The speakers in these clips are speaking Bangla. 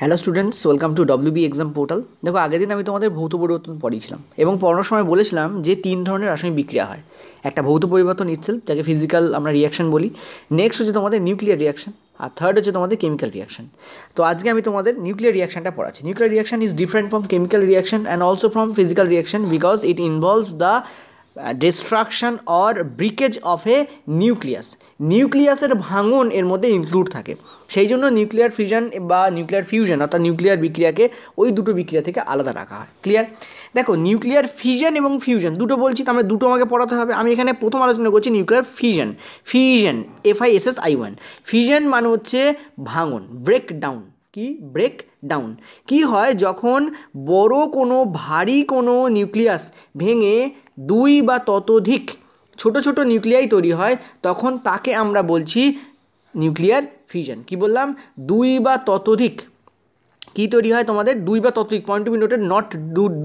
hello students welcome to W B exam portal দেখো আগের দিন আমি তোমাদের ভৌত পরিবর্তন পড়িয়েছিলাম এবং পড়ানোর সময় বলেছিলাম যে তিন ধরনের রাসায়নিক বিক্রিয়া হয় একটা ভৌত পরিবর্তন ইচ্ছে যাকে ফিজিক্যাল আমরা রিয়াকশন বলি নেক্সট হচ্ছে তোমাদের নিউক্লিয়ার রিয়াকশন আর থার্ড হচ্ছে তোমাদের কেমিক্যাল রিয়াকশন তো আজকে আমি তোমাদের নিউক্লিয়ার রিয়াকশনটা পড়াচ্ছি nuclear reaction is different from chemical reaction and also from physical reaction because it involves the destruction or breakage of a nucleus নিউক্লিয়াসের ভাঙন এর মধ্যে ইনক্লুড থাকে সেই জন্য নিউক্লিয়ার ফিউশন বা নিউক্লিয়ার ফিউশন অর্থাৎ নিউক্লিয়ার বিক্রিয়াকে ওই দুটো বিক্রিয়া থেকে আলাদা রাখা হয় ক্লিয়ার দেখো নিউক্লিয়ার ফিউশন এবং ফিউশন দুটো বলছি তাহলে মানে দুটো আমাকে পড়াতে হবে আমি এখানে প্রথম আলোচনা করছি nuclear fusion fusion F I S S I one fusion মানে হচ্ছে ভাঙন ব্রেক ডাউন কি ব্রেক ডাউন কি হয় যখন বড় কোনো ভারী কোনো নিউক্লিয়াস ভেঙে দুই বা ততোধিক ছোট ছোট নিউক্লিয়াই তৈরি হয় তখন তাকে আমরা বলছি নিউক্লিয়ার ফিউশন কি বললাম দুই বা ততোধিক কী তৈরি হয় তোমাদের দুই বা ততোধিক point to be not not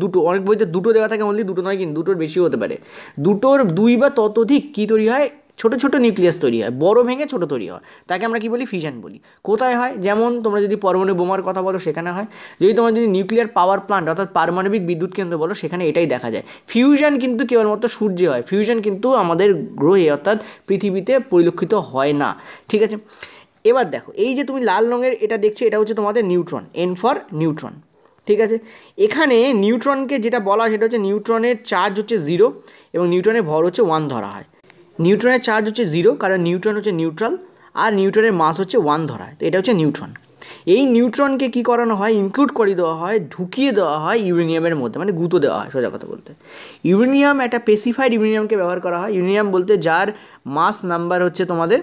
দুটো অনেক বইতে দুটো দেওয়া থাকে অনলি দুটো নয় কিন্তু দুটোর বেশি হতে পারে দুটোর দুই বা ততোধিক কী তৈরি হয় ছোট ছোট নিউক্লিয়াস তৈরি হয় বড় ভেঙে ছোট তৈরি হয় তাকে আমরা কি বলি ফিশন বলি কোথায় হয় যেমন তোমরা যদি পরমাণু বোমার কথা বলো সেখানে হয় যদি তোমরা যদি নিউক্লিয়ার পাওয়ার প্লান্ট অর্থাৎ পারমাণবিক বিদ্যুৎ কেন্দ্র বলো সেখানে এটাই দেখা যায় ফিউশন কিন্তু কেবলমাত্র সূর্যে হয় ফিউশন কিন্তু আমাদের গ্রহে অর্থাৎ পৃথিবীতে পরিলক্ষিত হয় না ঠিক আছে এবার দেখো এই যে তুমি লাল রঙের এটা দেখছো এটা হচ্ছে তোমাদের নিউট্রন এন ফর নিউট্রন ঠিক আছে এখানে নিউট্রনকে যেটা বলা সেটা হচ্ছে নিউট্রনের চার্জ হচ্ছে জিরো এবং নিউট্রনের ভর হচ্ছে ওয়ান ধরা হয় নিউট্রনের চার্জ হচ্ছে জিরো কারণ নিউট্রন হচ্ছে নিউট্রাল আর নিউট্রনের মাস হচ্ছে ওয়ান ধরা তো এটা হচ্ছে নিউট্রন এই নিউট্রনকে কি করানো হয় ইনক্লুড করে দেওয়া হয় ঢুকিয়ে দেওয়া হয় ইউরেনিয়ামের মধ্যে মানে গুঁতো দেওয়া হয় সোজা কথা বলতে ইউরেনিয়াম একটা স্পেসিফাইড ইউরেনিয়ামকে ব্যবহার করা হয় ইউরেনিয়াম বলতে যার মাস নাম্বার হচ্ছে তোমাদের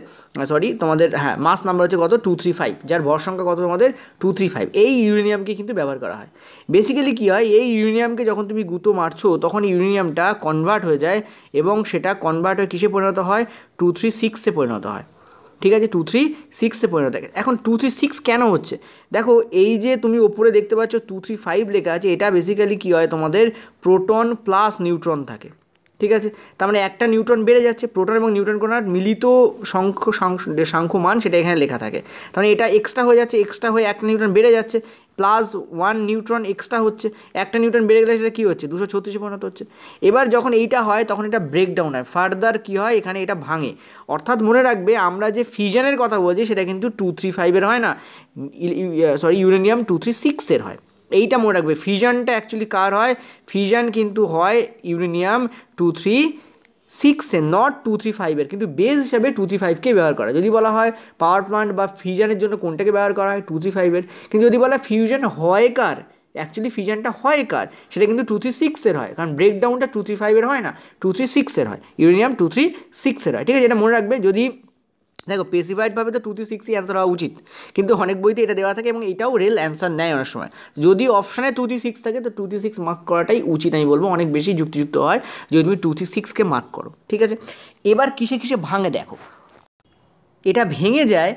সরি তোমাদের হ্যাঁ মাস নাম্বার হচ্ছে কত টু থ্রি ফাইভ যার ভর সংখ্যা কত তোমাদের টু থ্রি ফাইভ এই ইউরেনিয়ামকে কিন্তু ব্যবহার করা হয় বেসিক্যালি কী হয় এই ইউরেনিয়ামকে যখন তুমি গুঁতো মারছো তখন ইউরেনিয়ামটা কনভার্ট হয়ে যায় এবং সেটা কনভার্ট হয়ে কিসে পরিণত হয় টু থ্রি সিক্সে পরিণত হয় ঠিক আছে টু থ্রি সিক্সে পরিণত দেখে এখন টু থ্রি সিক্স কেন হচ্ছে দেখো এই যে তুমি ওপরে দেখতে পাচ্ছ টু থ্রি ফাইভ লেখা আছে এটা বেসিক্যালি কী হয় তোমাদের প্রোটন প্লাস নিউট্রন থাকে ঠিক আছে তার মানে একটা নিউট্রন বেড়ে যাচ্ছে প্রোটন এবং নিউট্রন কোনার মিলিত সংখ্য মান সেটা এখানে লেখা থাকে তার মানে এটা এক্সট্রা হয়ে যাচ্ছে এক্সট্রা হয়ে একটা নিউট্রন বেড়ে যাচ্ছে প্লাস ওয়ান নিউট্রন এক্সট্রা হচ্ছে একটা নিউট্রন বেড়ে গেলে সেটা কী হচ্ছে দুশো ছত্রিশে পরিণত হচ্ছে এবার যখন এইটা হয় তখন এটা ব্রেকডাউন হয় ফার্দার কী হয় এখানে এটা ভাঙে অর্থাৎ মনে রাখবে আমরা যে ফিজনের কথা বলছি সেটা কিন্তু টু থ্রি ফাইভের হয় না সরি ইউরেনিয়াম টু থ্রি সিক্সের হয় এইটা মনে রাখবে ফিজনটা অ্যাকচুয়ালি কার হয় ফিশন কিন্তু হয় ইউরেনিয়াম টু থ্রি সিক্সে নট টু থ্রি ফাইভের কিন্তু বেস হিসাবে টু থ্রি ফাইভকে ব্যবহার করা যদি বলা হয় পাওয়ার প্লান্ট বা ফিউশনের জন্য কোনটাকে ব্যবহার করা হয় টু থ্রি ফাইভের কিন্তু যদি বলা ফিউশন হয় কার অ্যাকচুয়ালি ফিউশনটা হয় কার সেটা কিন্তু টু থ্রি সিক্সের হয় কারণ ব্রেকডাউনটা টু থ্রি ফাইভের হয় না টু থ্রি সিক্সের হয় ইউরেনিয়াম টু থ্রি সিক্সের হয় ঠিক আছে এটা মনে রাখবে যদি দেখো পেসিফাইডভাবে তো টু টু সিক্সই অ্যান্সার হওয়া উচিত কিন্তু অনেক বইতে এটা দেওয়া থাকে এবং এটাও রেল অ্যান্সার নেয় অনেক সময় যদি অপশানে টু থ্রি সিক্স থাকে তো টু থ্রি সিক্স মার্ক করাটাই উচিত আমি বলবো অনেক বেশি যুক্তিযুক্ত হয় যদি তুমি টু থ্রি সিক্সকে মার্ক করো ঠিক আছে এবার কিসে কিসে ভাঙে দেখো এটা ভেঙে যায়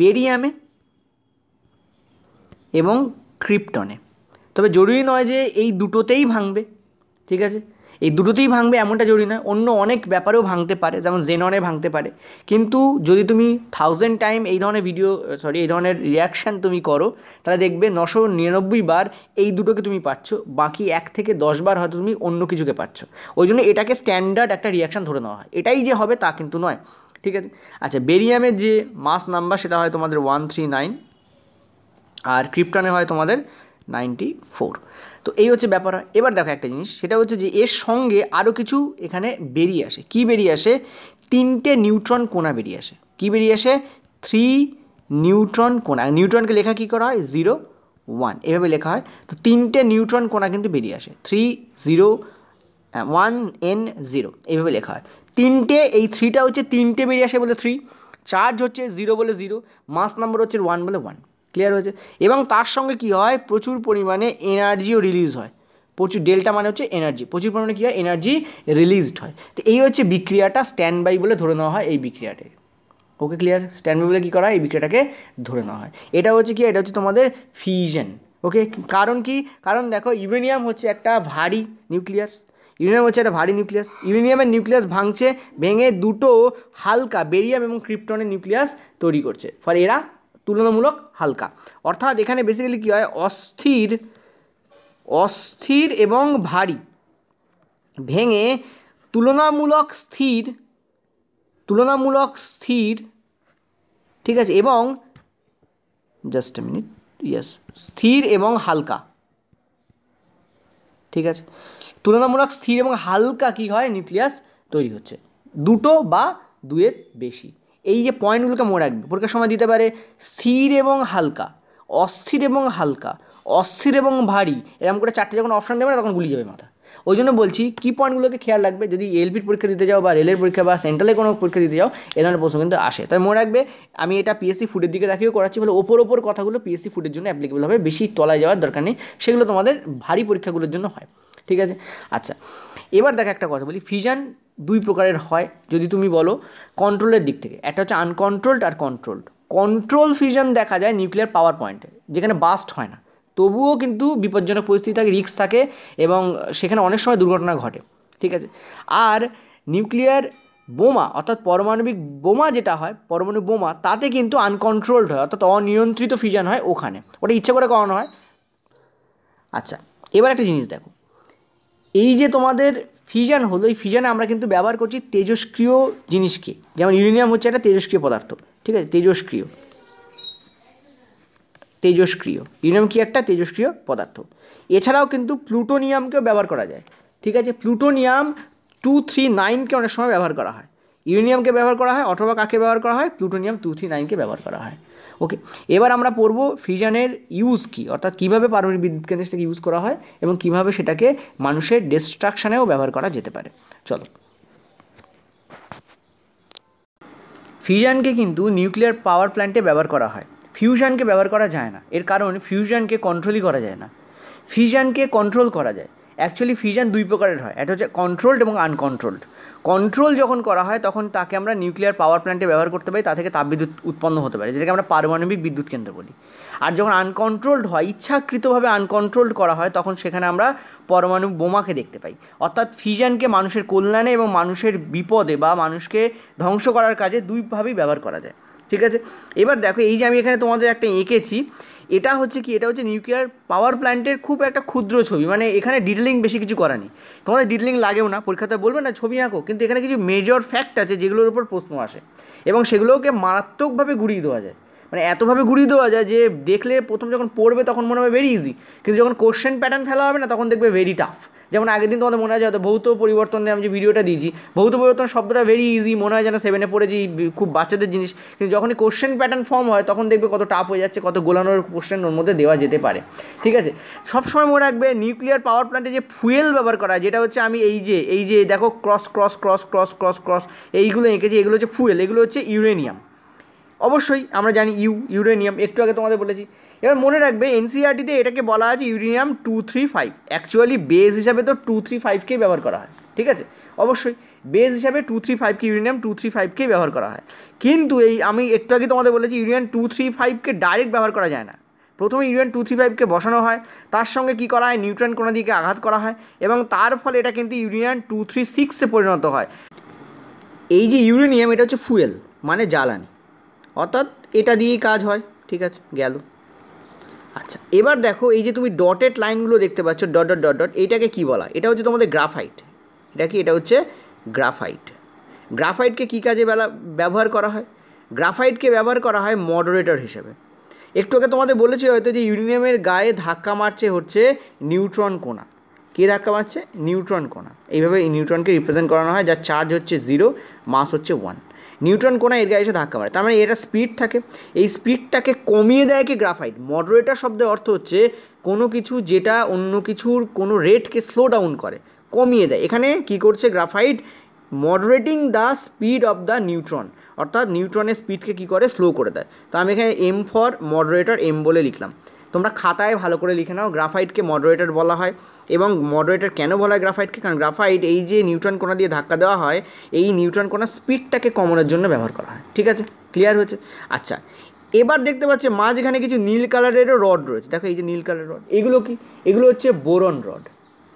বেরিয়ামে এবং ক্রিপ্টনে তবে জরুরি নয় যে এই দুটোতেই ভাঙবে ঠিক আছে এই দুটোতেই ভাঙবে এমনটা জরুরি নয় অন্য অনেক ব্যাপারেও ভাঙতে পারে যেমন জেননে ভাঙতে পারে কিন্তু যদি তুমি থাউজেন্ড টাইম এই ধরনের ভিডিও সরি এই ধরনের রিয়াকশান তুমি করো তাহলে দেখবে নশো নিরানব্বই বার এই দুটোকে তুমি পাচ্ছ বাকি এক থেকে দশ বার হয়তো তুমি অন্য কিছুকে পাচ্ছ ওই জন্য এটাকে স্ট্যান্ডার্ড একটা রিয়াকশান ধরে নেওয়া হয় এটাই যে হবে তা কিন্তু নয় ঠিক আছে আচ্ছা বেরিয়ামের যে মাস নাম্বার সেটা হয় তোমাদের ওয়ান থ্রি নাইন আর ক্রিপ্টনে হয় তোমাদের নাইনটি ফোর তো এই হচ্ছে ব্যাপার এবার দেখো একটা জিনিস সেটা হচ্ছে যে এর সঙ্গে আরও কিছু এখানে বেরিয়ে আসে কি বেরিয়ে আসে তিনটে নিউট্রন কোনা বেরিয়ে আসে কি বেরিয়ে আসে থ্রি নিউট্রন কোনা নিউট্রনকে লেখা কি করা হয় জিরো ওয়ান এভাবে লেখা হয় তো তিনটে নিউট্রন কোনা কিন্তু বেরিয়ে আসে three zero one N zero এভাবে লেখা হয় তিনটে এই থ্রিটা হচ্ছে তিনটে বেরিয়ে আসে বলে থ্রি চার্জ হচ্ছে জিরো বলে জিরো মাস নাম্বার হচ্ছে ওয়ান বলে ওয়ান ক্লিয়ার হয়েছে এবং তার সঙ্গে কি হয় প্রচুর পরিমাণে এনার্জিও রিলিজ হয় প্রচুর ডেল্টা মানে হচ্ছে এনার্জি প্রচুর পরিমাণে কী হয় এনার্জি রিলিজড হয় তো এই হচ্ছে বিক্রিয়াটা স্ট্যান্ড বাই বলে ধরে নেওয়া হয় এই বিক্রিয়াটাকে ওকে ক্লিয়ার স্ট্যান্ড বাই বলে কী করা হয় এই বিক্রিয়াটাকে ধরে নেওয়া হয় এটা হচ্ছে কি এটা হচ্ছে তোমাদের ফিউশন ওকে কারণ কি কারণ দেখো ইউরেনিয়াম হচ্ছে একটা ভারী নিউক্লিয়াস ইউরেনিয়াম হচ্ছে একটা ভারী নিউক্লিয়াস ইউরেনিয়ামের নিউক্লিয়াস ভাঙছে ভেঙে দুটো হালকা বেরিয়াম এবং ক্রিপ্টনের নিউক্লিয়াস তৈরি করছে ফলে এরা তুলনামূলক হালকা অর্থাৎ এখানে বেসিক্যালি কী হয় অস্থির অস্থির এবং ভারী ভেঙে তুলনামূলক স্থির তুলনামূলক স্থির ঠিক আছে এবং জাস্ট মিনিট ইয়েস স্থির এবং হালকা ঠিক আছে তুলনামূলক স্থির এবং হালকা কি হয় নিউক্লিয়াস তৈরি হচ্ছে দুটো বা দুয়ের বেশি এই যে পয়েন্টগুলোকে মনে রাখবে পরীক্ষার সময় দিতে পারে স্থির এবং হালকা অস্থির এবং হালকা অস্থির এবং ভারী এরকম করে চারটে যখন অপশান দেবে না তখন গুলি যাবে মাথা ওই জন্য বলছি কী পয়েন্টগুলোকে খেয়াল রাখবে যদি এলপির পরীক্ষা দিতে যাও বা রেলের পরীক্ষা বা সেন্ট্রালে কোনো পরীক্ষা দিতে যাও এ ধরনের প্রশ্ন কিন্তু আসে তাই মনে রাখবে আমি এটা পিএসসি ফুডের দিকে রাখিও করাচ্ছি বলে ওপর ওপর কথাগুলো পিএসসি ফুডের জন্য অ্যাপ্লিকেবল হবে বেশি তলায় যাওয়ার দরকার নেই সেগুলো তোমাদের ভারী পরীক্ষাগুলোর জন্য হয় ঠিক আছে আচ্ছা এবার দেখ একটা কথা বলি ফিজান দুই প্রকারের হয় যদি তুমি বলো কন্ট্রোলের দিক থেকে একটা হচ্ছে আনকন্ট্রোলড আর কন্ট্রোলড কন্ট্রোল ফিউশন দেখা যায় নিউক্লিয়ার পাওয়ার পয়েন্টে যেখানে বাস্ট হয় না তবুও কিন্তু বিপজ্জনক পরিস্থিতি থাকে রিক্স থাকে এবং সেখানে অনেক সময় দুর্ঘটনা ঘটে ঠিক আছে আর নিউক্লিয়ার বোমা অর্থাৎ পারমাণবিক বোমা যেটা হয় পরমাণু বোমা তাতে কিন্তু আনকন্ট্রোলড হয় অর্থাৎ অনিয়ন্ত্রিত ফিউশন হয় ওখানে ওটা ইচ্ছে করে করানো হয় আচ্ছা এবার একটা জিনিস দেখো এই যে তোমাদের ফিউশন হলো এই ফিউশনে আমরা কিন্তু ব্যবহার করছি তেজস্ক্রিয় জিনিসকে যেমন ইউরেনিয়াম হচ্ছে একটা তেজস্ক্রিয় পদার্থ ঠিক আছে তেজস্ক্রিয় তেজস্ক্রিয় ইউরেনিয়াম কি একটা তেজস্ক্রিয় পদার্থ এছাড়াও কিন্তু প্লুটোনিয়ামকেও ব্যবহার করা যায় ঠিক আছে প্লুটোনিয়াম টু থ্রি নাইনকে অনেক সময় ব্যবহার করা হয় ইউরেনিয়ামকে ব্যবহার করা হয় অথবা কাকে ব্যবহার করা হয় প্লুটোনিয়াম টু থ্রি নাইনকে ব্যবহার করা হয় ওকে এবার আমরা পড়বো ফিউশনের ইউজ কি অর্থাৎ কীভাবে পারমাণবিক বিদ্যুৎ সেটাকে ইউজ করা হয় এবং কীভাবে সেটাকে মানুষের ডিস্ট্রাকশানেও ব্যবহার করা যেতে পারে চলো ফিউশনকে কিন্তু নিউক্লিয়ার পাওয়ার প্ল্যান্টে ব্যবহার করা হয় ফিউশনকে ব্যবহার করা যায় না এর কারণ ফিউশনকে কন্ট্রোলই করা যায় না ফিউশনকে কন্ট্রোল করা যায় অ্যাকচুয়ালি ফিউশন দুই প্রকারের হয় একটা হচ্ছে কন্ট্রোলড এবং আনকন্ট্রোলড কন্ট্রোল যখন করা হয় তখন তাকে আমরা নিউক্লিয়ার পাওয়ার প্ল্যান্টে ব্যবহার করতে পারি তা থেকে তাপবিদ্যুৎ উৎপন্ন হতে পারে যেটাকে আমরা পারমাণবিক বিদ্যুৎ কেন্দ্র বলি আর যখন আনকন্ট্রোলড হয় ইচ্ছাকৃতভাবে আনকন্ট্রোলড করা হয় তখন সেখানে আমরা পরমাণু বোমাকে দেখতে পাই অর্থাৎ ফিজানকে মানুষের কল্যাণে এবং মানুষের বিপদে বা মানুষকে ধ্বংস করার কাজে দুইভাবেই ব্যবহার করা যায় ঠিক আছে এবার দেখো এই যে আমি এখানে তোমাদের একটা এঁকেছি এটা হচ্ছে কি এটা হচ্ছে নিউক্লিয়ার পাওয়ার প্ল্যান্টের খুব একটা ক্ষুদ্র ছবি মানে এখানে ডিটেলিং বেশি কিছু করা নেই তোমাদের ডিটেলিং লাগেও না পরীক্ষাতে বলবে না ছবি আঁকো কিন্তু এখানে কিছু মেজর ফ্যাক্ট আছে যেগুলোর উপর প্রশ্ন আসে এবং সেগুলোকে মারাত্মকভাবে ঘুরিয়ে দেওয়া যায় মানে এতভাবে ঘুরিয়ে দেওয়া যায় যে দেখলে প্রথম যখন পড়বে তখন মনে হবে ভেরি ইজি কিন্তু যখন কোশ্চেন প্যাটার্ন ফেলা হবে না তখন দেখবে ভেরি টাফ যেমন আগের দিন তোমাদের মনে হয় হয়তো ভৌত পরিবর্তন নিয়ে আমি যে ভিডিওটা দিয়েছি ভৌত পরিবর্তন শব্দটা ভেরি ইজি মনে হয় যেন সেভেনে পড়েছি খুব বাচ্চাদের জিনিস কিন্তু যখনই কোশ্চেন প্যাটার্ন ফর্ম হয় তখন দেখবে কত টাফ হয়ে যাচ্ছে কত গোলানোর কোশ্চেন ওর মধ্যে দেওয়া যেতে পারে ঠিক আছে সবসময় মনে রাখবে নিউক্লিয়ার পাওয়ার প্ল্যান্টে যে ফুয়েল ব্যবহার করা হয় যেটা হচ্ছে আমি এই যে এই যে দেখো cross cross cross cross cross cross এইগুলো এঁকেছি এগুলো হচ্ছে ফুয়েল এগুলো হচ্ছে ইউরেনিয়াম অবশ্যই আমরা জানি ইউ ইউরেনিয়াম একটু আগে তোমাদের বলেছি এবার মনে রাখবে এনসিআরটিতে এটাকে বলা আছে uranium two three five actually base হিসাবে তো টু থ্রি ফাইভকেই ব্যবহার করা হয় ঠিক আছে অবশ্যই বেস হিসাবে টু থ্রি ফাইভকে ইউরেনিয়াম টু থ্রি ফাইভকেই ব্যবহার করা হয় কিন্তু এই আমি একটু আগে তোমাদের বলেছি ইউরেনিয়াম টু থ্রি ফাইভকে ডাইরেক্ট ব্যবহার করা যায় না প্রথমে ইউরিয়ান টু থ্রি ফাইভকে বসানো হয় তার সঙ্গে কী করা হয় নিউট্রন কোনো দিকে আঘাত করা হয় এবং তার ফলে এটা কিন্তু ইউরেনিয়াম টু থ্রি সিক্সে পরিণত হয় এই যে ইউরেনিয়াম এটা হচ্ছে ফুয়েল মানে জ্বালানি অর্থাৎ এটা দিয়েই কাজ হয় ঠিক আছে গেল আচ্ছা এবার দেখো এই যে তুমি ডটেড লাইনগুলো দেখতে পাচ্ছ ডট ডট ডট ডট এটাকে কী বলা এটা হচ্ছে তোমাদের গ্রাফাইট এটা কি এটা হচ্ছে গ্রাফাইট গ্রাফাইটকে কী কাজে বেলা ব্যবহার করা হয় গ্রাফাইটকে ব্যবহার করা হয় মডারেটর হিসেবে একটু আগে তোমাদের বলেছি হয়তো যে ইউরেনিয়ামের গায়ে ধাক্কা মারছে হচ্ছে নিউট্রন কোনা কে ধাক্কা মারছে নিউট্রন কোনা এইভাবে নিউট্রনকে রিপ্রেজেন্ট করানো হয় যার চার্জ হচ্ছে জিরো মাস হচ্ছে ওয়ান নিউট্রন কোনায় এর গায়ে এসে ধাক্কা মারে তার মানে এটা স্পিড থাকে এই স্পিডটাকে কমিয়ে দেয় কি গ্রাফাইট মডারেটার শব্দের অর্থ হচ্ছে কোনো কিছু যেটা অন্য কিছুর কোনো রেটকে স্লো ডাউন করে কমিয়ে দেয় এখানে কি করছে graphite moderating the speed of the neutron অর্থাৎ নিউট্রনের স্পিডকে কি করে স্লো করে দেয় তো আমি এখানে এম ফর মডারেটর এম বলে লিখলাম তোমরা খাতায় ভালো করে লিখে নাও গ্রাফাইটকে মডারেটার বলা হয় এবং মডারেটার কেন বলা হয় গ্রাফাইটকে কারণ গ্রাফাইট এই যে নিউট্রন কোনা দিয়ে ধাক্কা দেওয়া হয় এই নিউট্রন কোনা স্পিডটাকে কমানোর জন্য ব্যবহার করা হয় ঠিক আছে ক্লিয়ার হয়েছে আচ্ছা এবার দেখতে পাচ্ছি মাঝখানে কিছু নীল কালারেরও রড রয়েছে দেখো এই যে নীল কালারের রড এগুলো কি এগুলো হচ্ছে বোরন রড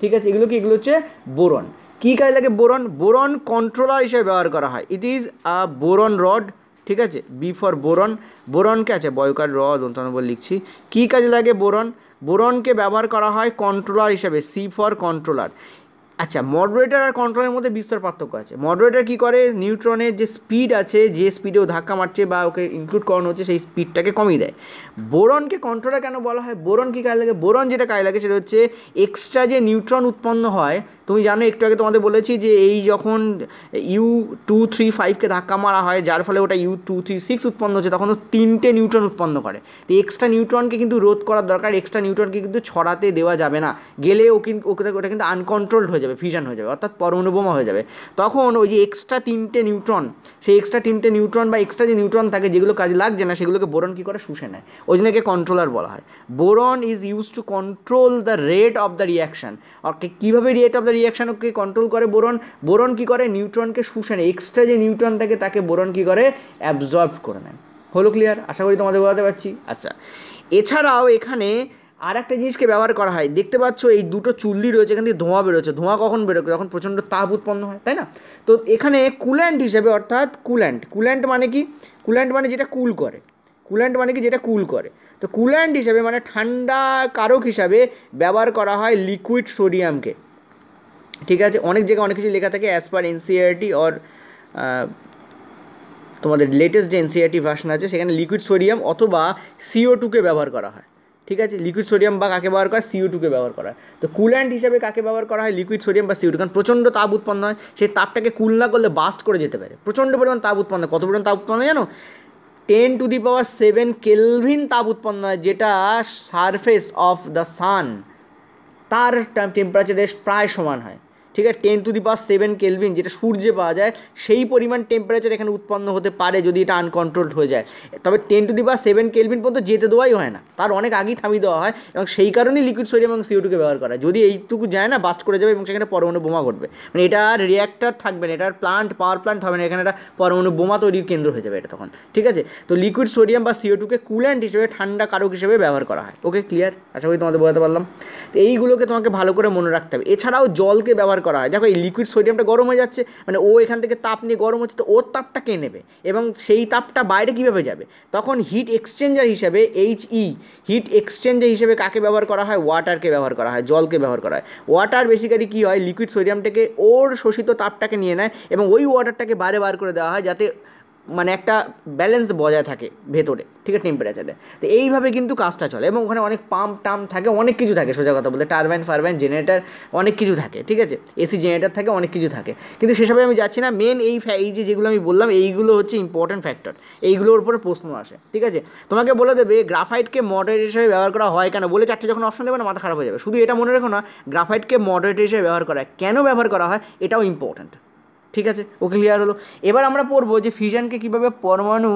ঠিক আছে এগুলো কি এগুলো হচ্ছে বোরন কী কাজে লাগে বোরন বোরন কন্ট্রোলার হিসেবে ব্যবহার করা হয় it is a boron rod ঠিক আছে বি ফর বোরন বোরনকে আছে বয়কার র দন্তনবল লিখছি কী কাজে লাগে বোরন বোরনকে ব্যবহার করা হয় কন্ট্রোলার হিসেবে সি ফর কন্ট্রোলার আচ্ছা মডারেটার আর কন্ট্রোলের মধ্যে বিস্তর পার্থক্য আছে মডারেটার কি করে নিউট্রনের যে স্পিড আছে যে স্পিডে ও ধাক্কা মারছে বা ওকে ইনক্লুড করানো হচ্ছে সেই স্পিডটাকে কমিয়ে দেয় বোরনকে কন্ট্রোলার কেন বলা হয় বোরন কী কাজ লাগে বোরন যেটা কাজে লাগে সেটা হচ্ছে এক্সট্রা যে নিউট্রন উৎপন্ন হয় তুমি জানো একটু আগে তোমাদের বলেছি যে এই যখন ইউ টু থ্রি ফাইভকে ধাক্কা মারা হয় যার ফলে ওটা ইউ টু থ্রি সিক্স উৎপন্ন হচ্ছে তখন তিনটে নিউট্রন উৎপন্ন করে তো এক্সট্রা নিউট্রনকে কিন্তু রোধ করার দরকার এক্সট্রা নিউট্রনকে কিন্তু ছড়াতে দেওয়া যাবে না গেলে ও কিন্তু ওটা কিন্তু আনকন্ট্রোলড হয়ে যাবে যাবে ফিউশন হয়ে যাবে অর্থাৎ পরমাণুবোমা হয়ে যাবে তখন ওই যে এক্সট্রা তিনটে নিউট্রন সেই এক্সট্রা তিনটে নিউট্রন বা এক্সট্রা যে নিউট্রন থাকে যেগুলো কাজে লাগছে না সেগুলোকে বোরন কী করে শুষে নেয় ওই জন্য একে কন্ট্রোলার বলা হয় boron is use to control the rate of the reaction আর কীভাবে রেট অফ দ্য রিয়াকশানকে কন্ট্রোল করে বোরন বোরন কী করে নিউট্রনকে শুষে নেয় এক্সট্রা যে নিউট্রন থাকে তাকে বোরন কী করে অ্যাবজর্ভ করে নেয় হলো ক্লিয়ার আশা করি তোমাদের বোঝাতে পারছি আচ্ছা এছাড়াও এখানে আর একটা জিনিসকে ব্যবহার করা হয় দেখতে পাচ্ছ এই দুটো চুল্লি রয়েছে এখান থেকে ধোঁয়া বেরোচ্ছে ধোঁয়া কখন বেরোবে যখন প্রচণ্ড তাপ উৎপন্ন হয় তাই না তো এখানে কুল্যান্ট হিসেবে অর্থাৎ কুল্যান্ট কুল্যান্ট মানে কি কুল্যান্ট মানে যেটা কুল করে কুল্যান্ট মানে কি যেটা কুল করে তো কুল্যান্ট হিসাবে মানে ঠান্ডা কারক হিসাবে ব্যবহার করা হয় লিকুইড সোডিয়ামকে ঠিক আছে অনেক জায়গায় অনেক কিছু লেখা থাকে অ্যাজ পার এনসিআরটি অর তোমাদের লেটেস্ট যে এনসিআরটি ভার্সন e আছে সেখানে লিকুইড সোডিয়াম অথবা সিও টুকে ব্যবহার করা হয় ঠিক আছে লিকুইড সোডিয়াম বা কাকে ব্যবহার করা সিউ টুকে ব্যবহার করা তো কুল্যান্ট হিসাবে কাকে ব্যবহার করা হয় লিকুইড সোডিয়াম বা সিউ টু কারণ প্রচণ্ড তাপ উৎপন্ন হয় সেই তাপটাকে কুল না করলে বাস্ট করে যেতে পারে প্রচণ্ড পরিমাণ তাপ উৎপন্ন কত পরিমাণ তাপ উৎপন্ন জানো ten to the power seven Kelvin তাপ উৎপন্ন হয় যেটা সারফেস অফ দ্য সান তার টেম্পারেচারের প্রায় সমান হয় ঠিক আছে ten to the power seven kelvin যেটা সূর্যে পাওয়া যায় সেই পরিমাণ টেম্পারেচার এখানে উৎপন্ন হতে পারে যদি এটা আনকন্ট্রোলড হয়ে যায় তবে ten to the power seven Kelvin পর্যন্ত যেতে দেওয়াই হয় না তার অনেক আগেই থামিয়ে দেওয়া হয় এবং সেই কারণেই লিকুইড সোডিয়াম এবং সিও টুকে ব্যবহার করা যদি এইটুকু যায় না বাস্ট করে যাবে এবং সেখানে পরমাণু বোমা ঘটবে মানে এটা আর রিয়াক্টার থাকবে না এটা প্লান্ট পাওয়ার প্লান্ট হবে না এখানে একটা পরমাণু বোমা তৈরির কেন্দ্র হয়ে যাবে এটা তখন ঠিক আছে তো লিকুইড সোডিয়াম বা সিও টুকে কুল্যান্ট হিসেবে ঠান্ডা কারক হিসেবে ব্যবহার করা হয় ওকে ক্লিয়ার আশা করি তোমাদের বোঝাতে পারলাম তো এইগুলোকে তোমাকে ভালো করে মনে রাখতে হবে এছাড়াও জলকে ব্যবহার করা হয় দেখো এই লিকুইড সোডিয়ামটা গরম হয়ে যাচ্ছে মানে ও এখান থেকে তাপ নিয়ে গরম হচ্ছে তো ওর তাপটা কে নেবে এবং সেই তাপটা বাইরে কীভাবে যাবে তখন হিট এক্সচেঞ্জার হিসাবে এইচ ই হিট এক্সচেঞ্জার হিসেবে কাকে ব্যবহার করা হয় ওয়াটারকে ব্যবহার করা হয় জলকে ব্যবহার করা হয় ওয়াটার বেসিক্যালি কী হয় লিকুইড সোডিয়ামটাকে ওর শোষিত তাপটাকে নিয়ে নেয় এবং ওই ওয়াটারটাকে বারে বার করে দেওয়া হয় যাতে মানে একটা ব্যালেন্স বজায় থাকে ভেতরে ঠিক আছে টেম্পারেচারে তো এইভাবে কিন্তু কাজটা চলে এবং ওখানে অনেক পাম্প টাম্প থাকে অনেক কিছু থাকে সোজা কথা বলতে টারবাইন ফারবাইন জেনারেটার অনেক কিছু থাকে ঠিক আছে এসি জেনারেটার থাকে অনেক কিছু থাকে কিন্তু সেসবে আমি যাচ্ছি না মেন এই এই যে যেগুলো আমি বললাম এইগুলো হচ্ছে ইম্পর্ট্যান্ট ফ্যাক্টর এইগুলোর উপরে প্রশ্ন আসে ঠিক আছে তোমাকে বলে দেবে গ্রাফাইটকে মডারেট হিসেবে ব্যবহার করা হয় কেন বলে চারটে যখন অপশন দেবে না মাথা খারাপ হয়ে যাবে শুধু এটা মনে রেখো না গ্রাফাইটকে মডারেট হিসেবে ব্যবহার করা হয় কেন ব্যবহার করা হয় এটাও ইম্পর্ট্যান্ট ঠিক আছে ওকে ক্লিয়ার হলো এবার আমরা পড়বো যে ফিউশানকে কীভাবে পরমাণু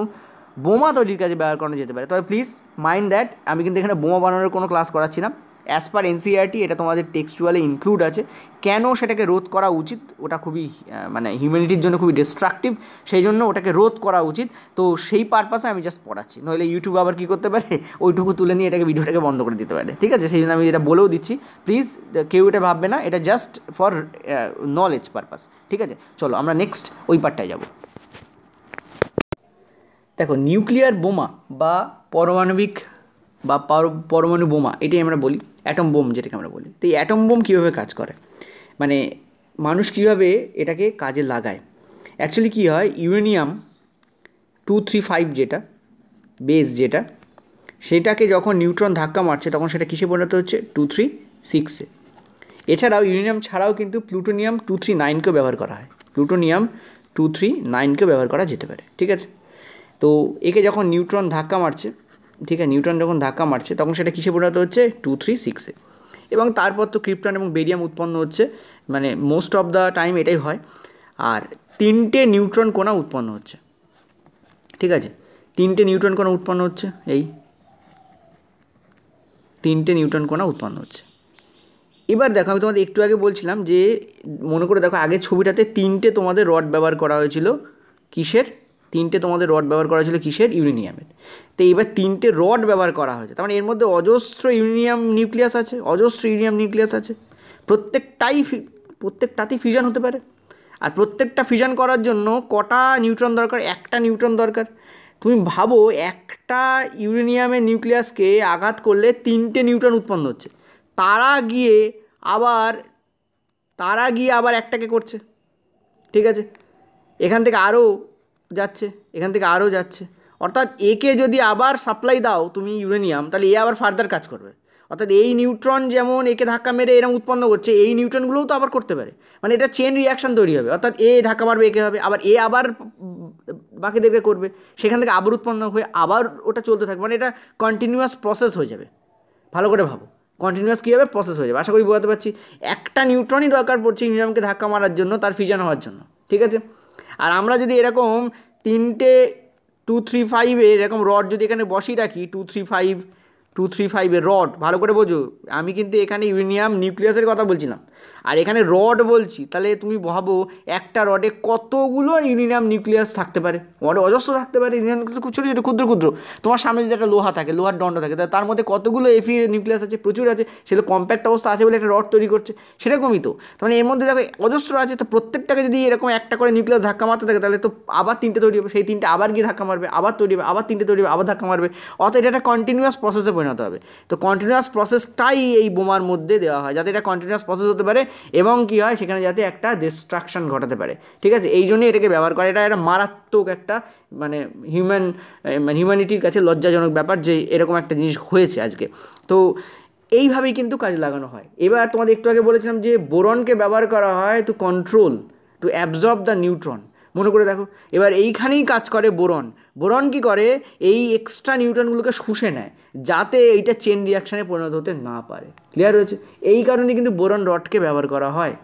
বোমা তৈরির কাজে ব্যবহার করানো যেতে পারে তবে প্লিজ মাইন্ড দ্যাট আমি কিন্তু এখানে বোমা বানানোর কোনো ক্লাস করাচ্ছি না অ্যাজ পার এনসিআরটি এটা তোমাদের টেক্সচুয়ালে ইনক্লুড আছে কেন সেটাকে রোধ করা উচিত ওটা খুবই মানে হিউম্যানিটির জন্য খুবই ডিস্ট্রাকটিভ সেই জন্য ওটাকে রোধ করা উচিত তো সেই পারপাসে আমি জাস্ট পড়াচ্ছি নইলে ইউটিউব আবার কী করতে পারে ওইটুকু তুলে নিয়ে এটাকে ভিডিওটাকে বন্ধ করে দিতে পারে ঠিক আছে সেই জন্য আমি এটা বলেও দিচ্ছি প্লিজ কেউ এটা ভাববে না এটা জাস্ট ফর নলেজ পারপাস ঠিক আছে চলো আমরা নেক্সট ওই পার্টটায় যাবো দেখো নিউক্লিয়ার বোমা বা পারমাণবিক বা পরমাণু বোমা এটাই আমরা বলি অ্যাটম বোম যেটাকে আমরা বলি তো এই অ্যাটম বোম কীভাবে কাজ করে মানে মানুষ কীভাবে এটাকে কাজে লাগায় অ্যাকচুয়ালি কী হয় ইউরেনিয়াম টু থ্রি ফাইভ যেটা বেস যেটা সেটাকে যখন নিউট্রন ধাক্কা মারছে তখন সেটা কিসে পরিণত হচ্ছে টু থ্রি সিক্সে এছাড়াও ইউরেনিয়াম ছাড়াও কিন্তু প্লুটোনিয়াম টু থ্রি নাইনকেও ব্যবহার করা হয় প্লুটোনিয়াম টু থ্রি নাইনকেও ব্যবহার করা যেতে পারে ঠিক আছে তো একে যখন নিউট্রন ধাক্কা মারছে ঠিক আছে নিউট্রন যখন ধাক্কা মারছে তখন সেটা কিসে পরিণত হচ্ছে টু থ্রি সিক্সে এবং তারপর তো ক্রিপ্টন এবং বেরিয়াম উৎপন্ন হচ্ছে মানে মোস্ট অফ দ্য টাইম এটাই হয় আর তিনটে নিউট্রন কোনা উৎপন্ন হচ্ছে ঠিক আছে তিনটে নিউট্রন কোনা উৎপন্ন হচ্ছে এই তিনটে নিউট্রন কোনা উৎপন্ন হচ্ছে এবার দেখো আমি তোমাদের একটু আগে বলছিলাম যে মনে করে দেখো আগের ছবিটাতে তিনটে তোমাদের রড ব্যবহার করা হয়েছিল কিসের তিনটে তোমাদের রড ব্যবহার করা হয়েছিল কিসের ইউরেনিয়ামের তো এইবার তিনটে রড ব্যবহার করা হয়েছে তার মানে এর মধ্যে অজস্র ইউনিয়াম নিউক্লিয়াস আছে অজস্র ইউনিয়াম নিউক্লিয়াস আছে প্রত্যেকটাই প্রত্যেকটাতেই ফিউশন হতে পারে আর প্রত্যেকটা ফিউশন করার জন্য কটা নিউট্রন দরকার একটা নিউট্রন দরকার তুমি ভাবো একটা ইউরেনিয়ামের নিউক্লিয়াসকে আঘাত করলে তিনটে নিউট্রন উৎপন্ন হচ্ছে তারা গিয়ে আবার তারা গিয়ে আবার একটাকে করছে ঠিক আছে এখান থেকে আরও যাচ্ছে এখান থেকে আরও যাচ্ছে অর্থাৎ একে যদি আবার সাপ্লাই দাও তুমি ইউরেনিয়াম তাহলে এ আবার ফার্দার কাজ করবে অর্থাৎ এই নিউট্রন যেমন একে ধাক্কা মেরে এরম উৎপন্ন করছে এই নিউট্রনগুলোও তো আবার করতে পারে মানে এটা চেন রিয়াকশান তৈরি হবে অর্থাৎ এ ধাক্কা মারবে একে হবে আবার এ আবার বাকিদেরকে করবে সেখান থেকে আবার উৎপন্ন হয়ে আবার ওটা চলতে থাকবে মানে এটা কন্টিনিউয়াস প্রসেস হয়ে যাবে ভালো করে ভাবো কন্টিনিউয়াস কী হবে প্রসেস হয়ে যাবে আশা করি বোঝাতে পারছি একটা নিউট্রনই দরকার পড়ছে ইউরিয়ামকে ধাক্কা মারার জন্য তার ফিজন হওয়ার জন্য ঠিক আছে আর আমরা যদি এরকম তিনটে টু থ্রি ফাইভে এরকম রড যদি এখানে বসিয়ে রাখি two three five two three ফাইভের রড ভালো করে বোঝো আমি কিন্তু এখানে ইউরেনিয়াম নিউক্লিয়াসের কথা বলছিলাম আর এখানে রড বলছি তাহলে তুমি ভাবো একটা রডে কতগুলো ইউরেনিয়াম নিউক্লিয়াস থাকতে পারে রডে অজস্র থাকতে পারে ইউরেনিয়াম খুব ছোটো ছোটো ক্ষুদ্র ক্ষুদ্র তোমার সামনে যদি একটা লোহা থাকে লোহার দণ্ড থাকে তার মধ্যে কতগুলো এফি নিউক্লিয়াস আছে প্রচুর আছে সেগুলো কম্প্যাক্ট অবস্থা আছে বলে একটা রড তৈরি করছে সেরকমই তো মানে এর মধ্যে দেখো অজস্র আছে তো প্রত্যেকটাকে যদি এরকম একটা করে নিউক্লিয়াস ধাক্কা মারতে থাকে তাহলে তো আবার তিনটে তৈরি হবে সেই তিনটে আবার গিয়ে ধাক্কা মারবে আবার তৈরি হবে আবার তিনটে তৈরি হবে আবার ধাক্কা মারবে অর্থাৎ এটা একটা কন্টিনিউয়াস প্রসেসে পরিণত হবে তো কন্টিনিউয়াস প্রসেসটাই এই বোমার মধ্যে দেওয়া হয় যাতে এটা কন্টিনিউয়াস প্রসেস হতে পারে পারে এবং কি হয় সেখানে যাতে একটা ডিস্ট্রাকশন ঘটাতে পারে ঠিক আছে এই জন্যই এটাকে ব্যবহার করে এটা একটা মারাত্মক একটা মানে হিউম্যান মানে হিউম্যানিটির কাছে লজ্জাজনক ব্যাপার যে এরকম একটা জিনিস হয়েছে আজকে তো এইভাবেই কিন্তু কাজে লাগানো হয় এবার তোমাদের একটু আগে বলেছিলাম যে বোরনকে ব্যবহার করা হয় to control to absorb the neutron মনে করে দেখো এবার এইখানেই কাজ করে বোরন বোরন কী করে এই এক্সট্রা নিউট্রনগুলোকে শুষে নেয় যাতে এইটা চেন রিয়াকশানে পরিণত হতে না পারে ক্লিয়ার রয়েছে এই কারণে কিন্তু বোরন রডকে ব্যবহার করা হয়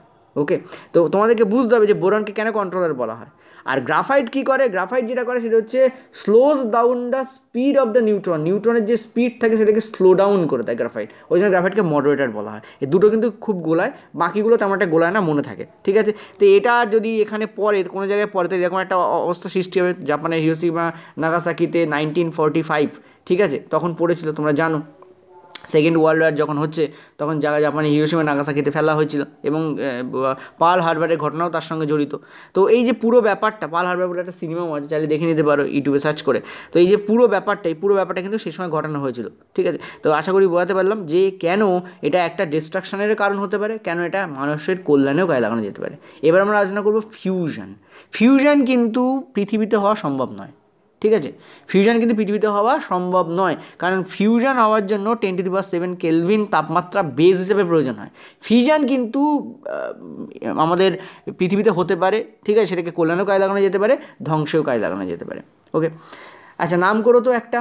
ওকে তো তোমাদেরকে বুঝতে হবে যে বোরনকে কেন কন্ট্রোলার বলা হয় আর গ্রাফাইট কি করে গ্রাফাইট যেটা করে সেটা হচ্ছে slows down the speed of the neutron নিউট্রনের যে স্পিড থাকে সেটাকে স্লো ডাউন করে দেয় গ্রাফাইট ওই জন্য গ্রাফাইটকে মডারেটার বলা হয় এই দুটো কিন্তু খুব গোলায় বাকিগুলো তেমন একটা গোলায় না মনে থাকে ঠিক আছে তো এটা যদি এখানে পরে কোনো জায়গায় পরে এরকম একটা অবস্থা সৃষ্টি হবে জাপানের হিরোসিমা নাগাসাকিতে নাইনটিন ফর্টি ফাইভ ঠিক আছে তখন পড়েছিল তোমরা জানো সেকেন্ড ওয়ার্ল্ড ওয়ার যখন হচ্ছে তখন যারা জাপানি হিরোসীমা নাগাসাকিতে ফেলা হয়েছিল এবং পাল হারবারের ঘটনাও তার সঙ্গে জড়িত তো এই যে পুরো ব্যাপারটা পাল হারবার বলে একটা সিনেমাও আছে চাইলে দেখে নিতে পারো ইউটিউবে সার্চ করে তো এই যে পুরো ব্যাপারটা এই পুরো ব্যাপারটা কিন্তু সেই সময় ঘটানো হয়েছিল ঠিক আছে তো আশা করি বোঝাতে পারলাম যে কেন এটা একটা ডিস্ট্রাকশনের কারণ হতে পারে কেন এটা মানুষের কল্যাণেও গায়ে লাগানো যেতে পারে এবার আমরা আলোচনা করবো ফিউশন ফিউশন কিন্তু পৃথিবীতে হওয়া সম্ভব নয় ঠিক আছে ফিউশন কিন্তু পৃথিবীতে হওয়া সম্ভব নয় কারণ ফিউশন হওয়ার জন্য twenty three the power seven kelvin তাপমাত্রা বেস হিসেবে প্রয়োজন হয় ফিউশন কিন্তু আমাদের পৃথিবীতে হতে পারে ঠিক আছে সেটাকে কল্যাণেও কাজে লাগানো যেতে পারে ধ্বংসেও কাজে লাগানো যেতে পারে ওকে আচ্ছা নাম করো তো একটা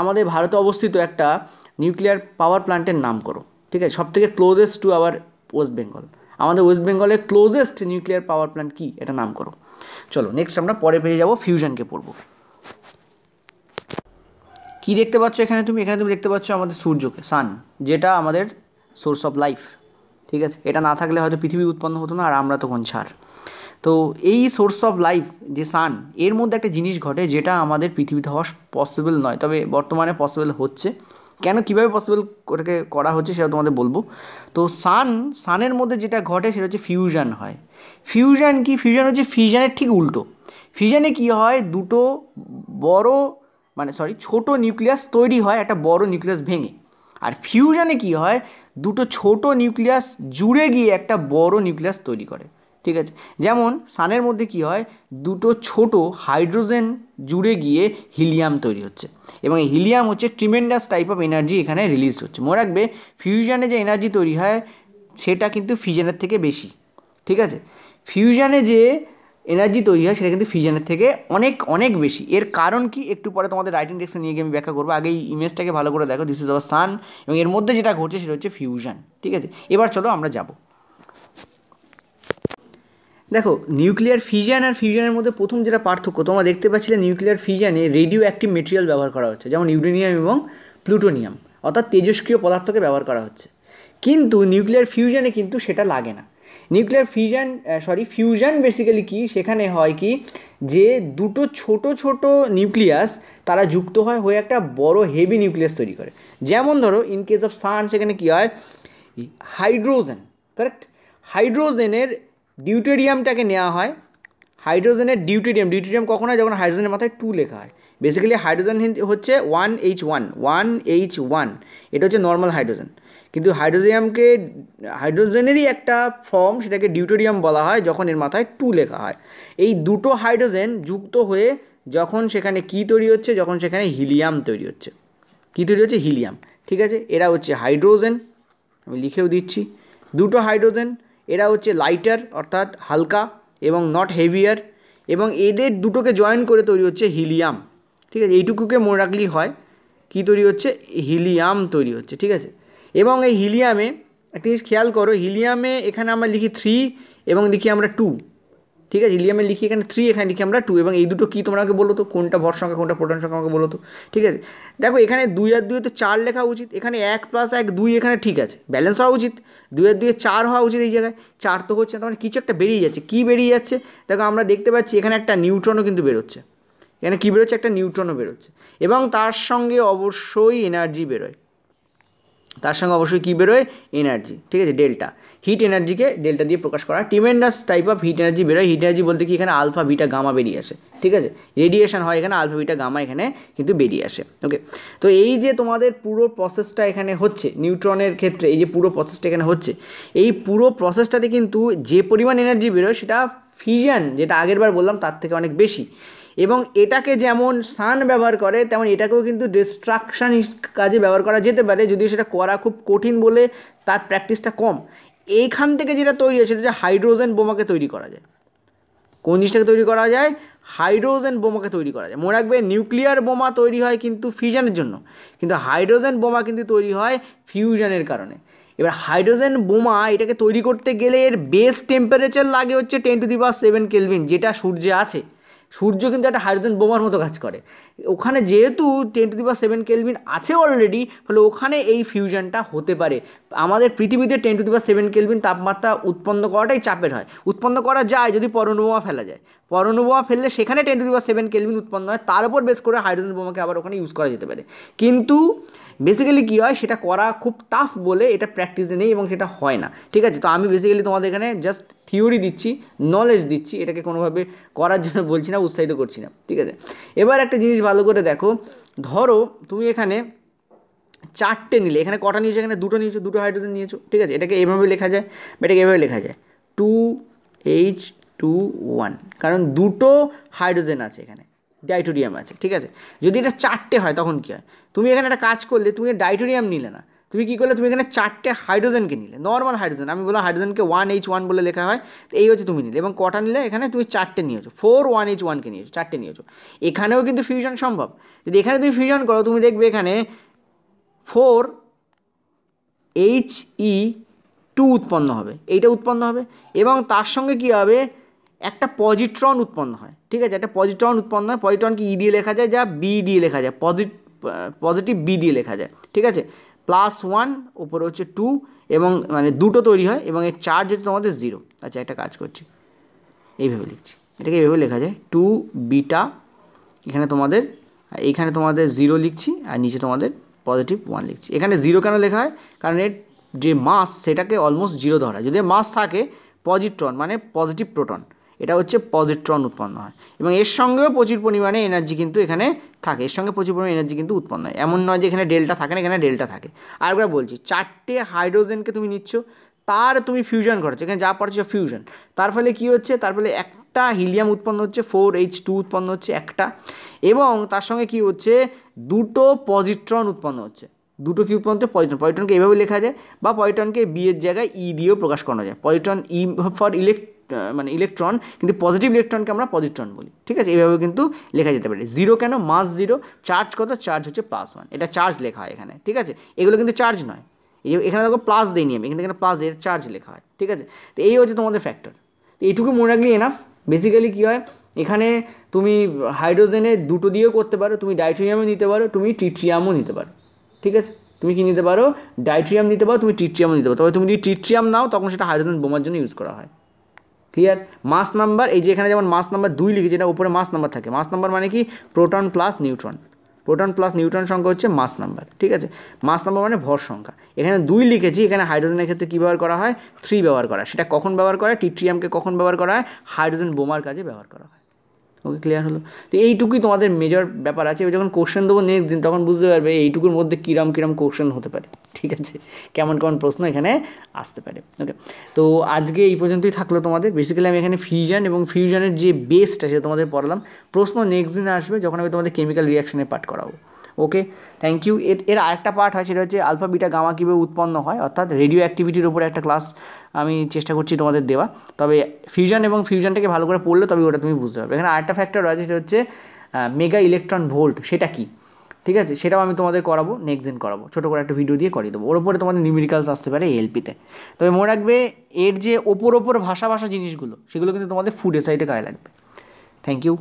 আমাদের ভারতে অবস্থিত একটা নিউক্লিয়ার পাওয়ার প্ল্যান্টের নাম করো ঠিক আছে সব থেকে closest to our West Bengal আমাদের ওয়েস্ট বেঙ্গলের ক্লোজেস্ট নিউক্লিয়ার পাওয়ার প্ল্যান্ট কী এটা নাম করো চলো নেক্সট আমরা পরে পেয়ে যাবো ফিউশনকে পড়বো কি দেখতে পাচ্ছ এখানে তুমি এখানে তুমি দেখতে পাচ্ছ আমাদের সূর্যকে সান যেটা আমাদের সোর্স অফ লাইফ ঠিক আছে এটা না থাকলে হয়তো পৃথিবী উৎপন্ন হতো না আর আমরা তখন ছাড় তো এই সোর্স অফ লাইফ যে সান এর মধ্যে একটা জিনিস ঘটে যেটা আমাদের পৃথিবীতে হওয়া পসিবল নয় তবে বর্তমানে পসিবল হচ্ছে কেন কীভাবে পসিবল ওটাকে করা হচ্ছে সেটা তোমাদের বলবো তো সান সানের মধ্যে যেটা ঘটে সেটা হচ্ছে ফিউশান হয় ফিউশান কি ফিউশন হচ্ছে ফিউশানের ঠিক উল্টো ফিউশানে কি হয় দুটো বড় মানে সরি ছোট নিউক্লিয়াস তৈরি হয় একটা বড় নিউক্লিয়াস ভেঙে আর ফিউশনে কি হয় দুটো ছোট নিউক্লিয়াস জুড়ে গিয়ে একটা বড় নিউক্লিয়াস তৈরি করে ঠিক আছে যেমন সানের মধ্যে কি হয় দুটো ছোট হাইড্রোজেন জুড়ে গিয়ে হিলিয়াম তৈরি হচ্ছে এবং এই হিলিয়াম হচ্ছে ট্রিমেন্ডাস টাইপ অফ এনার্জি এখানে রিলিজড হচ্ছে মনে রাখবে ফিউশানে যে এনার্জি তৈরি হয় সেটা কিন্তু ফিউজনের থেকে বেশি ঠিক আছে ফিউশানে যে এনার্জি তৈরি হয় সেটা কিন্তু ফিউশনের থেকে অনেক অনেক বেশি এর কারণ কি একটু পরে তোমাদের রাইটিং টেক্সে নিয়ে গিয়ে আমি ব্যাখ্যা করবো আগে এই ইমেজটাকে ভালো করে দেখো দিস ইজ আওয়ার সান এবং এর মধ্যে যেটা ঘটছে সেটা হচ্ছে ফিউশন ঠিক আছে এবার চলো আমরা যাবো দেখো নিউক্লিয়ার ফিজান আর ফিউশনের মধ্যে প্রথম যেটা পার্থক্য তোমরা দেখতে পাচ্ছিলে নিউক্লিয়ার ফিজানে রেডিও অ্যাক্টিভ মেটেরিয়াল ব্যবহার করা হচ্ছে যেমন ইউরেনিয়াম এবং প্লুটোনিয়াম অর্থাৎ তেজস্ক্রিয় পদার্থকে ব্যবহার করা হচ্ছে কিন্তু নিউক্লিয়ার ফিউশনে কিন্তু সেটা লাগে না nuclear fusion sorry fusion basically কি সেখানে হয় কি যে দুটো ছোট ছোট নিউক্লিয়াস তারা যুক্ত হয় হয়ে একটা বড় হেভি নিউক্লিয়াস তৈরি করে যেমন ধরো ইন কেস অফ সান সেখানে কী হয় হাইড্রোজেন কারেক্ট হাইড্রোজেনের ডিউটেরিয়ামটাকে নেওয়া হয় হাইড্রোজেনের ডিউটেরিয়াম ডিউটেরিয়াম কখন হয় যখন হাইড্রোজেনের মাথায় টু লেখা হয় বেসিক্যালি হাইড্রোজেন হচ্ছে one H one one H one এটা হচ্ছে নর্মাল হাইড্রোজেন কিন্তু হাইড্রোজিয়ামকে হাইড্রোজেনেরই একটা ফর্ম সেটাকে ডিউটোরিয়াম বলা হয় যখন এর মাথায় টু লেখা হয় এই দুটো হাইড্রোজেন যুক্ত হয়ে যখন সেখানে কি তৈরি হচ্ছে যখন সেখানে হিলিয়াম তৈরি হচ্ছে কী তৈরি হচ্ছে হিলিয়াম ঠিক আছে এরা হচ্ছে হাইড্রোজেন আমি লিখেও দিচ্ছি দুটো হাইড্রোজেন এরা হচ্ছে লাইটার অর্থাৎ হালকা এবং নট হেভিয়ার এবং এদের দুটোকে জয়েন করে তৈরি হচ্ছে হিলিয়াম ঠিক আছে এইটুকুকে মনে রাখলেই হয় কী তৈরি হচ্ছে হিলিয়াম তৈরি হচ্ছে ঠিক আছে এবং এই হিলিয়ামে একটা জিনিস খেয়াল করো হিলিয়ামে এখানে আমরা লিখি থ্রি এবং লিখি আমরা টু ঠিক আছে হিলিয়ামে লিখি এখানে থ্রি এখানে লিখি আমরা টু এবং এই দুটো কী তোমাকে বলো তো কোনটা ভর সংখ্যা কোনটা প্রোটন সংখ্যা আমাকে বলো তো ঠিক আছে দেখো এখানে দুই আর দুই তো চার লেখা উচিত এখানে এক প্লাস এক দুই এখানে ঠিক আছে ব্যালেন্স হওয়া উচিত দুই আর দুই চার হওয়া উচিত এই জায়গায় চার তো হচ্ছে না তার মানে কিছু একটা বেরিয়ে যাচ্ছে কী বেরিয়ে যাচ্ছে দেখো আমরা দেখতে পাচ্ছি এখানে একটা নিউট্রনও কিন্তু বেরোচ্ছে এখানে কী বেরোচ্ছে একটা নিউট্রনও বেরোচ্ছে এবং তার সঙ্গে অবশ্যই এনার্জি বেরোয় তার সঙ্গে অবশ্যই কী বেরোয় এনার্জি ঠিক আছে ডেল্টা হিট এনার্জিকে ডেল্টা দিয়ে প্রকাশ করা tremendous type of heat energy বেরোয় হিট এনার্জি বলতে কি এখানে আলফা ভিটা গামা বেরিয়ে আসে ঠিক আছে রেডিয়েশন হয় এখানে আলফা ভিটা গামা এখানে কিন্তু বেরিয়ে আসে ওকে তো এই যে তোমাদের পুরো প্রসেসটা এখানে হচ্ছে নিউট্রনের ক্ষেত্রে এই যে পুরো প্রসেসটা এখানে হচ্ছে এই পুরো প্রসেসটাতে কিন্তু যে পরিমাণ এনার্জি বেরোয় সেটা ফিজন যেটা আগেরবার বললাম তার থেকে অনেক বেশি এবং এটাকে যেমন সান ব্যবহার করে তেমন এটাকেও কিন্তু ডিস্ট্রাকশান কাজে ব্যবহার করা যেতে পারে যদিও সেটা করা খুব কঠিন বলে তার প্র্যাকটিসটা কম এইখান থেকে যেটা তৈরি হয় সেটা হচ্ছে হাইড্রোজেন বোমাকে তৈরি করা যায় কোন জিনিসটাকে তৈরি করা যায় হাইড্রোজেন বোমাকে তৈরি করা যায় মনে রাখবে নিউক্লিয়ার বোমা তৈরি হয় কিন্তু ফিউশনের জন্য কিন্তু হাইড্রোজেন বোমা কিন্তু তৈরি হয় ফিউশনের কারণে এবার হাইড্রোজেন বোমা এটাকে তৈরি করতে গেলে এর বেস টেম্পারেচার লাগে হচ্ছে ten to the power seven kelvin যেটা সূর্যে আছে সূর্য কিন্তু একটা হাইড্রোজেন বোমার মতো কাজ করে ওখানে যেহেতু ten to the power seven kelvin আছে অলরেডি ফলে ওখানে এই ফিউশনটা হতে পারে আমাদের পৃথিবীতে ten to the power seven kelvin তাপমাত্রা উৎপন্ন করাটাই চাপের হয় উৎপন্ন করা যায় যদি পরমাণু বোমা ফেলা যায় পরমাণু বোমা ফেললে সেখানে ten to the seven kelvin উৎপন্ন হয় তার উপর বেশ করে হাইড্রোজেন বোমাকে আবার ওখানে ইউজ করা যেতে পারে কিন্তু বেসিক্যালি কী হয় সেটা করা খুব টাফ বলে এটা প্র্যাকটিসে নেই এবং সেটা হয় না ঠিক আছে তো আমি বেসিক্যালি তোমাদের এখানে জাস্ট থিওরি দিচ্ছি নলেজ দিচ্ছি এটাকে কোনোভাবে করার জন্য বলছি না উৎসাহিত করছি না ঠিক আছে এবার একটা জিনিস ভালো করে দেখো ধরো তুমি এখানে চারটে নিলে এখানে কটা নিয়েছো এখানে দুটো নিয়েছো দুটো হাইড্রোজেন নিয়েছো ঠিক আছে এটাকে এভাবে লেখা যায় বা এটাকে এভাবে লেখা যায় টু এইচ টু ওয়ান কারণ দুটো হাইড্রোজেন আছে এখানে ডাইটোরিয়াম আছে ঠিক আছে যদি এটা চারটে হয় তখন কী হয় তুমি এখানে একটা কাজ করলে তুমি ডাইটোরিয়াম নিলে না তুমি কী করলে তুমি এখানে চারটে হাইড্রোজেনকে নিলে নর্মাল হাইড্রোজেন আমি বললাম হাইড্রোজেনকে ওয়ান এইচ ওয়ান বলে লেখা হয় তো এই হচ্ছে তুমি নিলে এবং কটা নিলে এখানে তুমি চারটে নিয়েছো ফোর ওয়ান এইচ ওয়ানকে নিয়েছো চারটে নিয়েছো এখানেও কিন্তু ফিউশন সম্ভব যদি এখানে তুমি ফিউশন করো তুমি দেখবে এখানে ফোর এইচ ই টু উৎপন্ন হবে এইটা উৎপন্ন হবে এবং তার সঙ্গে কী হবে একটা পজিট্রন উৎপন্ন হয় ঠিক আছে একটা পজিট্রন উৎপন্ন হয় পজিট্রনকে ই e দিয়ে লেখা যায় যা বি দিয়ে লেখা যায় পজিট পজিটিভ বি দিয়ে লেখা যায় ঠিক আছে প্লাস ওয়ান ওপরে হচ্ছে টু এবং মানে দুটো তৈরি হয় এবং এর চার্জ হচ্ছে তোমাদের জিরো আচ্ছা একটা কাজ করছি এইভাবে লিখছি এটাকে এইভাবে লেখা যায় টু বিটা এখানে তোমাদের এইখানে তোমাদের জিরো লিখছি আর নিচে তোমাদের পজিটিভ ওয়ান লিখছি এখানে জিরো কেন লেখা হয় কারণ এর যে মাস সেটাকে অলমোস্ট জিরো ধরা যদি মাস থাকে পজিট্রন মানে পজিটিভ প্রোটন এটা হচ্ছে পজিট্রন উৎপন্ন হয় এবং এর সঙ্গেও প্রচুর পরিমাণে এনার্জি কিন্তু এখানে থাকে এর সঙ্গে প্রচুর পরিমাণে এনার্জি কিন্তু উৎপন্ন হয় এমন নয় যে এখানে ডেল্টা থাকে না এখানে ডেল্টা থাকে আরেকবার বলছি চারটে হাইড্রোজেনকে তুমি নিচ্ছ তার তুমি ফিউশন করছো এখানে যা পারছো ফিউশন তার ফলে কী হচ্ছে তার ফলে একটা হিলিয়াম উৎপন্ন হচ্ছে ফোর এইচ টু উৎপন্ন হচ্ছে একটা এবং তার সঙ্গে কি হচ্ছে দুটো পজিট্রন উৎপন্ন হচ্ছে দুটো কি উৎপন্ন হচ্ছে পয়টন পয়টনকে এভাবে লেখা যায় বা পয়টনকে বি এর জায়গায় ই e দিয়েও প্রকাশ করানো যায় পয়টন ই ফর ইলেকট্রিক মানে ইলেকট্রন কিন্তু পজিটিভ ইলেকট্রনকে আমরা পজিট্রন বলি ঠিক আছে এইভাবে কিন্তু লেখা যেতে পারে জিরো কেন মাস জিরো চার্জ কত চার্জ হচ্ছে প্লাস ওয়ান এটা চার্জ লেখা হয় এখানে ঠিক আছে এগুলো কিন্তু চার্জ নয় এই এখানে দেখো প্লাস দেই আমি কিন্তু এখানে প্লাস এর চার্জ লেখা হয় ঠিক আছে তো এই হচ্ছে তোমাদের ফ্যাক্টর তো এইটুকু মনে রাখলে এনাফ বেসিক্যালি কী হয় এখানে তুমি হাইড্রোজেনে দুটো দিয়েও করতে পারো তুমি ডাইট্রিয়ামও নিতে পারো তুমি টিট্রিয়ামও নিতে পারো ঠিক আছে তুমি কি নিতে পারো ডাইট্রিয়াম নিতে পারো তুমি টিট্রিয়ামও নিতে পারো তবে তুমি যদি টিট্রিয়াম নাও তখন সেটা হাইড্রোজেন বোমার জন্য ইউজ করা হয় ক্লিয়ার মাস নাম্বার এই যে এখানে যেমন মাস নাম্বার দুই লিখে এটা উপরে মাস নাম্বার থাকে মাস নাম্বার মানে কি proton plus neutron proton plus neutron সংখ্যা হচ্ছে মাস নাম্বার ঠিক আছে মাস নাম্বার মানে ভর সংখ্যা এখানে দুই লিখেছি এখানে হাইড্রোজেনের ক্ষেত্রে কী ব্যবহার করা হয় থ্রি ব্যবহার করা সেটা কখন ব্যবহার করা হয় টিট্রিয়ামকে কখন ব্যবহার করা হয় হাইড্রোজেন বোমার কাজে ব্যবহার করা হয় ওকে ক্লিয়ার হলো তো এইটুকুই তোমাদের মেজর ব্যাপার আছে যখন কোশ্চেন দেবো নেক্সট দিন তখন বুঝতে পারবে এইটুকুর মধ্যে কিরম কীরম কোশ্চেন হতে পারে ঠিক আছে কেমন কেমন প্রশ্ন এখানে আসতে পারে ওকে তো আজকে এই পর্যন্তই থাকলো তোমাদের বেসিক্যালি আমি এখানে ফিউজন এবং ফিউজনের যে বেস্ট সেটা তোমাদের পড়ালাম প্রশ্ন নেক্সট দিন আসবে যখন আমি তোমাদের কেমিক্যাল রিয়াকশানে পাঠ করাবো ওকে থ্যাংক ইউ এর এর আরেকটা পার্ট হয় সেটা হচ্ছে আলফা বিটা গামা কীভাবে উৎপন্ন হয় অর্থাৎ রেডিও অ্যাক্টিভিটির উপরে একটা ক্লাস আমি চেষ্টা করছি তোমাদের দেওয়া তবে ফিউশন এবং ফিউশনটাকে ভালো করে পড়লে তবে ওটা তুমি বুঝতে পারবে এখানে আরেকটা ফ্যাক্টর রয়েছে সেটা হচ্ছে মেগা ইলেকট্রন ভোল্ট সেটা কী ঠিক আছে সেটাও আমি তোমাদের করাবো নেক্সট দিন করাবো ছোটো করে একটা ভিডিও দিয়ে করিয়ে দেবো ওর ওপরে তোমাদের নিউমেরিক্যালস আসতে পারে এলপিতে তবে মনে রাখবে এর যে ওপর ওপর ভাষা ভাষা জিনিসগুলো সেগুলো কিন্তু তোমাদের ফুড এসাইতে কাজে লাগবে থ্যাংক ইউ